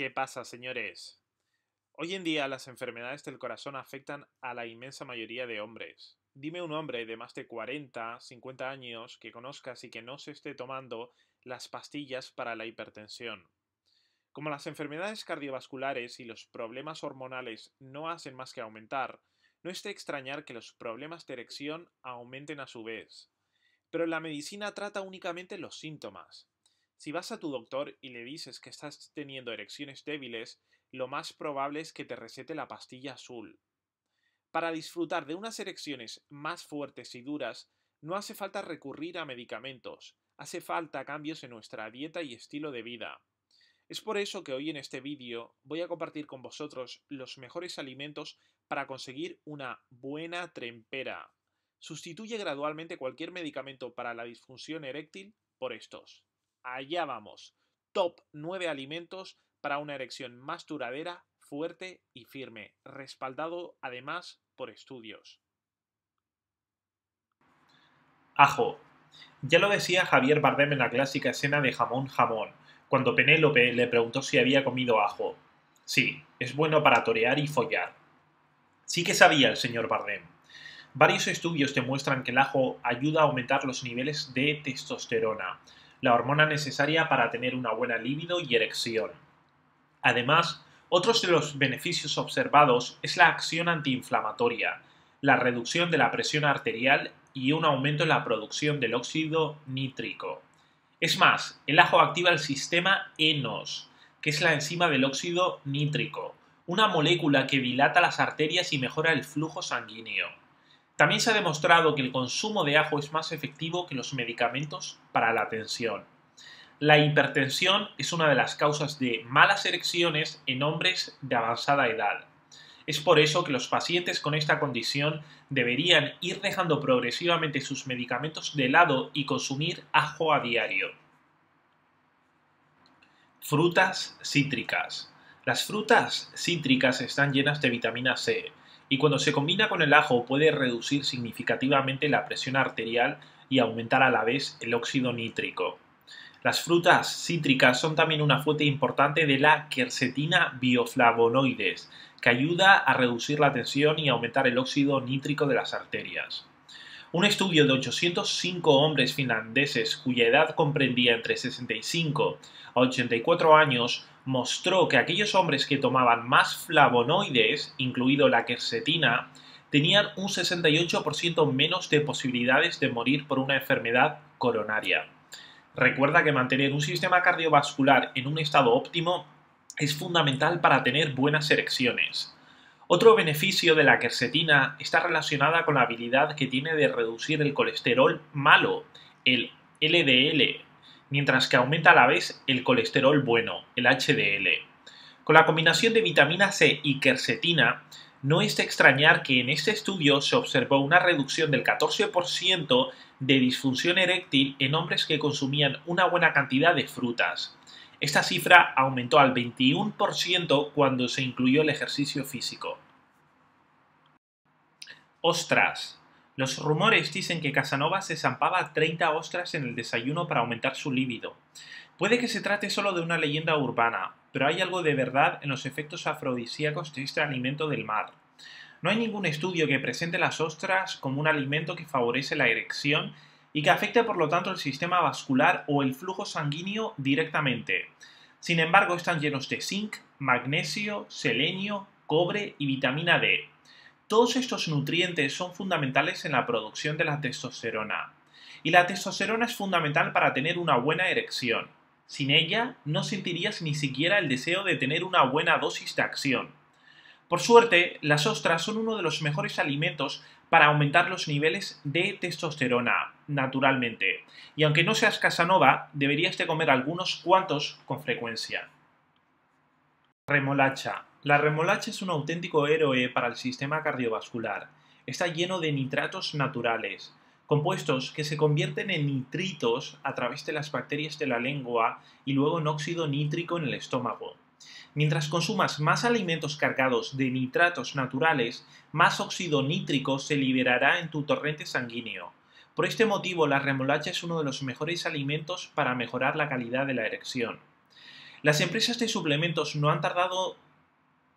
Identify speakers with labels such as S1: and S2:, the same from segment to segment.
S1: ¿Qué pasa, señores? Hoy en día las enfermedades del corazón afectan a la inmensa mayoría de hombres. Dime un hombre de más de 40, 50 años que conozcas y que no se esté tomando las pastillas para la hipertensión. Como las enfermedades cardiovasculares y los problemas hormonales no hacen más que aumentar, no es de extrañar que los problemas de erección aumenten a su vez. Pero la medicina trata únicamente los síntomas. Si vas a tu doctor y le dices que estás teniendo erecciones débiles, lo más probable es que te recete la pastilla azul. Para disfrutar de unas erecciones más fuertes y duras, no hace falta recurrir a medicamentos, hace falta cambios en nuestra dieta y estilo de vida. Es por eso que hoy en este vídeo voy a compartir con vosotros los mejores alimentos para conseguir una buena trempera. Sustituye gradualmente cualquier medicamento para la disfunción eréctil por estos allá vamos. Top 9 alimentos para una erección más duradera, fuerte y firme, respaldado además por estudios. Ajo. Ya lo decía Javier Bardem en la clásica escena de Jamón Jamón, cuando Penélope le preguntó si había comido ajo. Sí, es bueno para torear y follar. Sí que sabía el señor Bardem. Varios estudios demuestran que el ajo ayuda a aumentar los niveles de testosterona, la hormona necesaria para tener una buena libido y erección. Además, otros de los beneficios observados es la acción antiinflamatoria, la reducción de la presión arterial y un aumento en la producción del óxido nítrico. Es más, el ajo activa el sistema ENOS, que es la enzima del óxido nítrico, una molécula que dilata las arterias y mejora el flujo sanguíneo. También se ha demostrado que el consumo de ajo es más efectivo que los medicamentos para la tensión. La hipertensión es una de las causas de malas erecciones en hombres de avanzada edad. Es por eso que los pacientes con esta condición deberían ir dejando progresivamente sus medicamentos de lado y consumir ajo a diario. Frutas cítricas. Las frutas cítricas están llenas de vitamina C, y cuando se combina con el ajo puede reducir significativamente la presión arterial y aumentar a la vez el óxido nítrico. Las frutas cítricas son también una fuente importante de la quercetina bioflavonoides, que ayuda a reducir la tensión y aumentar el óxido nítrico de las arterias. Un estudio de 805 hombres finlandeses cuya edad comprendía entre 65 a 84 años mostró que aquellos hombres que tomaban más flavonoides, incluido la quercetina, tenían un 68% menos de posibilidades de morir por una enfermedad coronaria. Recuerda que mantener un sistema cardiovascular en un estado óptimo es fundamental para tener buenas erecciones. Otro beneficio de la quercetina está relacionada con la habilidad que tiene de reducir el colesterol malo, el LDL, mientras que aumenta a la vez el colesterol bueno, el HDL. Con la combinación de vitamina C y quercetina, no es de extrañar que en este estudio se observó una reducción del 14% de disfunción eréctil en hombres que consumían una buena cantidad de frutas. Esta cifra aumentó al 21% cuando se incluyó el ejercicio físico. Ostras, los rumores dicen que Casanova se zampaba 30 ostras en el desayuno para aumentar su líbido. Puede que se trate solo de una leyenda urbana, pero hay algo de verdad en los efectos afrodisíacos de este alimento del mar. No hay ningún estudio que presente las ostras como un alimento que favorece la erección y que afecte por lo tanto el sistema vascular o el flujo sanguíneo directamente. Sin embargo, están llenos de zinc, magnesio, selenio, cobre y vitamina D, todos estos nutrientes son fundamentales en la producción de la testosterona. Y la testosterona es fundamental para tener una buena erección. Sin ella, no sentirías ni siquiera el deseo de tener una buena dosis de acción. Por suerte, las ostras son uno de los mejores alimentos para aumentar los niveles de testosterona, naturalmente. Y aunque no seas Casanova, deberías de comer algunos cuantos con frecuencia. Remolacha. La remolacha es un auténtico héroe para el sistema cardiovascular. Está lleno de nitratos naturales, compuestos que se convierten en nitritos a través de las bacterias de la lengua y luego en óxido nítrico en el estómago. Mientras consumas más alimentos cargados de nitratos naturales, más óxido nítrico se liberará en tu torrente sanguíneo. Por este motivo, la remolacha es uno de los mejores alimentos para mejorar la calidad de la erección. Las empresas de suplementos no han tardado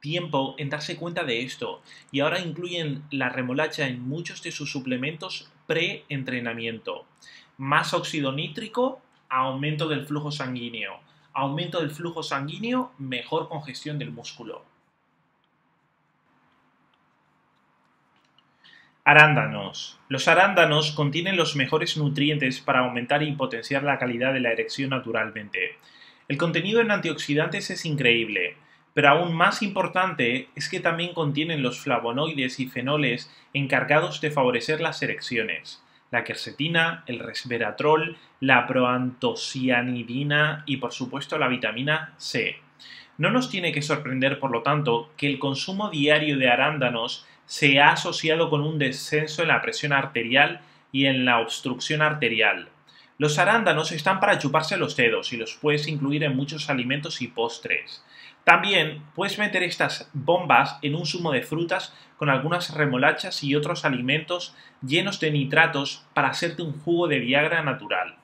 S1: tiempo en darse cuenta de esto y ahora incluyen la remolacha en muchos de sus suplementos pre-entrenamiento. Más óxido nítrico, aumento del flujo sanguíneo. Aumento del flujo sanguíneo, mejor congestión del músculo. Arándanos. Los arándanos contienen los mejores nutrientes para aumentar y potenciar la calidad de la erección naturalmente. El contenido en antioxidantes es increíble pero aún más importante es que también contienen los flavonoides y fenoles encargados de favorecer las erecciones, la quercetina, el resveratrol, la proantocianidina y por supuesto la vitamina C. No nos tiene que sorprender, por lo tanto, que el consumo diario de arándanos se ha asociado con un descenso en la presión arterial y en la obstrucción arterial, los arándanos están para chuparse los dedos y los puedes incluir en muchos alimentos y postres. También puedes meter estas bombas en un zumo de frutas con algunas remolachas y otros alimentos llenos de nitratos para hacerte un jugo de Viagra natural.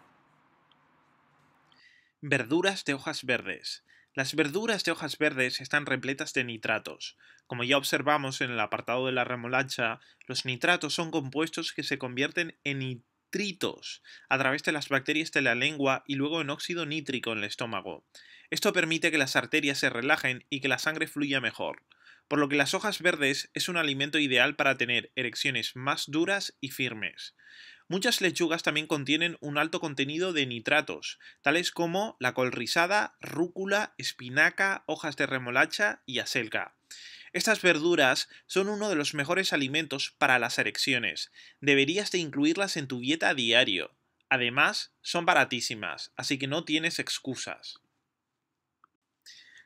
S1: Verduras de hojas verdes. Las verduras de hojas verdes están repletas de nitratos. Como ya observamos en el apartado de la remolacha, los nitratos son compuestos que se convierten en nitritos a través de las bacterias de la lengua y luego en óxido nítrico en el estómago. Esto permite que las arterias se relajen y que la sangre fluya mejor, por lo que las hojas verdes es un alimento ideal para tener erecciones más duras y firmes. Muchas lechugas también contienen un alto contenido de nitratos, tales como la col rizada, rúcula, espinaca, hojas de remolacha y acelga. Estas verduras son uno de los mejores alimentos para las erecciones. Deberías de incluirlas en tu dieta diario. Además, son baratísimas, así que no tienes excusas.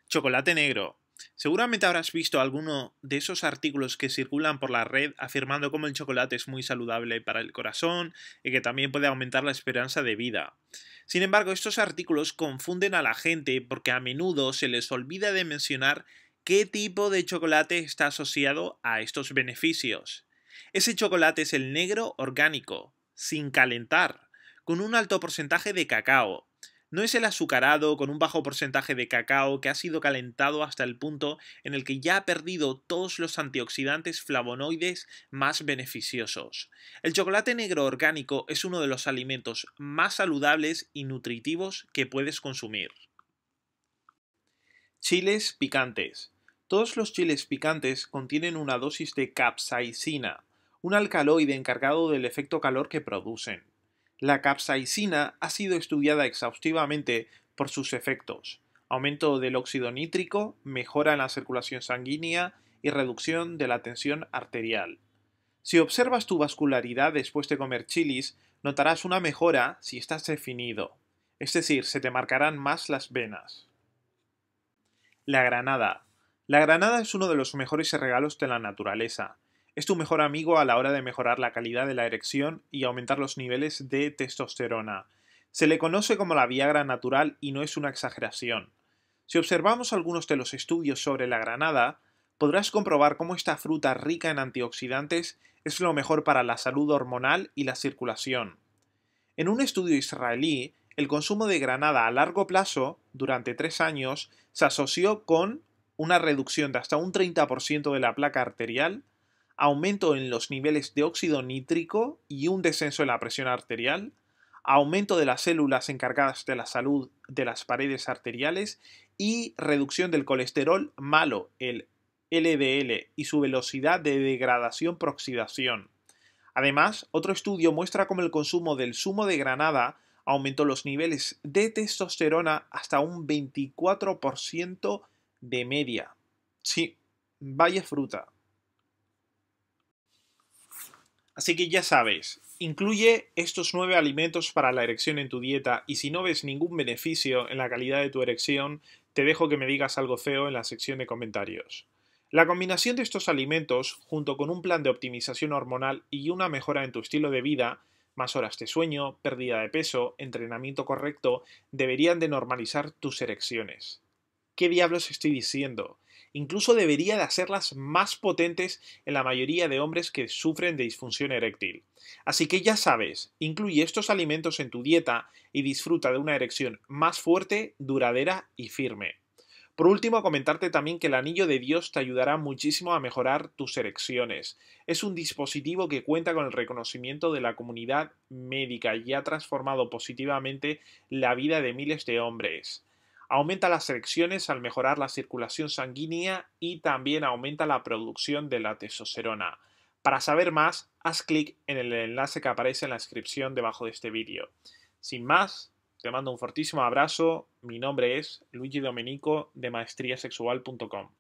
S1: Chocolate negro. Seguramente habrás visto alguno de esos artículos que circulan por la red afirmando cómo el chocolate es muy saludable para el corazón y que también puede aumentar la esperanza de vida. Sin embargo, estos artículos confunden a la gente porque a menudo se les olvida de mencionar qué tipo de chocolate está asociado a estos beneficios. Ese chocolate es el negro orgánico, sin calentar, con un alto porcentaje de cacao, no es el azucarado con un bajo porcentaje de cacao que ha sido calentado hasta el punto en el que ya ha perdido todos los antioxidantes flavonoides más beneficiosos. El chocolate negro orgánico es uno de los alimentos más saludables y nutritivos que puedes consumir. Chiles picantes. Todos los chiles picantes contienen una dosis de capsaicina, un alcaloide encargado del efecto calor que producen. La capsaicina ha sido estudiada exhaustivamente por sus efectos. Aumento del óxido nítrico, mejora en la circulación sanguínea y reducción de la tensión arterial. Si observas tu vascularidad después de comer chilis, notarás una mejora si estás definido. Es decir, se te marcarán más las venas. La granada. La granada es uno de los mejores regalos de la naturaleza. Es tu mejor amigo a la hora de mejorar la calidad de la erección y aumentar los niveles de testosterona. Se le conoce como la Viagra natural y no es una exageración. Si observamos algunos de los estudios sobre la granada, podrás comprobar cómo esta fruta rica en antioxidantes es lo mejor para la salud hormonal y la circulación. En un estudio israelí, el consumo de granada a largo plazo, durante tres años, se asoció con una reducción de hasta un 30% de la placa arterial, aumento en los niveles de óxido nítrico y un descenso en la presión arterial, aumento de las células encargadas de la salud de las paredes arteriales y reducción del colesterol malo, el LDL, y su velocidad de degradación por oxidación. Además, otro estudio muestra cómo el consumo del zumo de granada aumentó los niveles de testosterona hasta un 24% de media. Sí, vaya fruta. Así que ya sabes, incluye estos nueve alimentos para la erección en tu dieta y si no ves ningún beneficio en la calidad de tu erección, te dejo que me digas algo feo en la sección de comentarios. La combinación de estos alimentos, junto con un plan de optimización hormonal y una mejora en tu estilo de vida, más horas de sueño, pérdida de peso, entrenamiento correcto, deberían de normalizar tus erecciones. ¿Qué diablos estoy diciendo? incluso debería de hacerlas más potentes en la mayoría de hombres que sufren de disfunción eréctil. Así que ya sabes, incluye estos alimentos en tu dieta y disfruta de una erección más fuerte, duradera y firme. Por último, comentarte también que el anillo de Dios te ayudará muchísimo a mejorar tus erecciones. Es un dispositivo que cuenta con el reconocimiento de la comunidad médica y ha transformado positivamente la vida de miles de hombres aumenta las selecciones al mejorar la circulación sanguínea y también aumenta la producción de la testosterona. Para saber más, haz clic en el enlace que aparece en la descripción debajo de este vídeo. Sin más, te mando un fortísimo abrazo. Mi nombre es Luigi Domenico de maestriasexual.com.